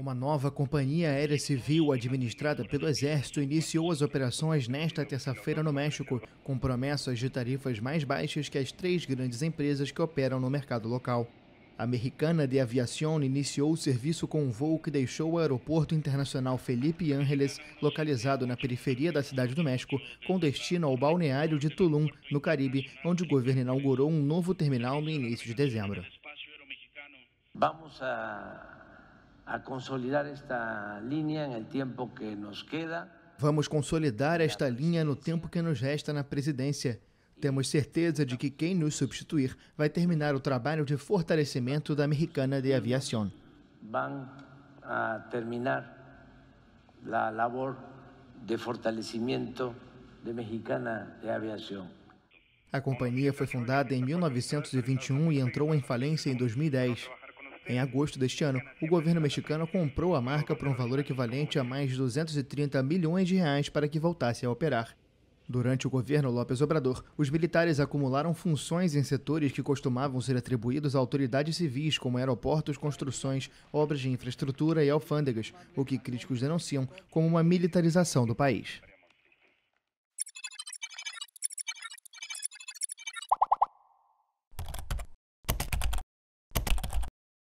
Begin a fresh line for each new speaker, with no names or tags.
Uma nova companhia aérea civil administrada pelo Exército iniciou as operações nesta terça-feira no México, com promessas de tarifas mais baixas que as três grandes empresas que operam no mercado local. A Americana de Aviación iniciou o serviço com um voo que deixou o Aeroporto Internacional Felipe Ángeles, localizado na periferia da Cidade do México, com destino ao balneário de Tulum, no Caribe, onde o governo inaugurou um novo terminal no início de dezembro.
Vamos a a consolidar esta que nos queda.
Vamos consolidar esta linha no tempo que nos resta na presidência. Temos certeza de que quem nos substituir vai terminar o trabalho de fortalecimento da Americana de Aviação.
Vão terminar a labor de fortalecimento da Mexicana de Aviação.
A companhia foi fundada em 1921 e entrou em falência em 2010. Em agosto deste ano, o governo mexicano comprou a marca por um valor equivalente a mais de 230 milhões de reais para que voltasse a operar. Durante o governo López Obrador, os militares acumularam funções em setores que costumavam ser atribuídos a autoridades civis, como aeroportos, construções, obras de infraestrutura e alfândegas, o que críticos denunciam como uma militarização do país.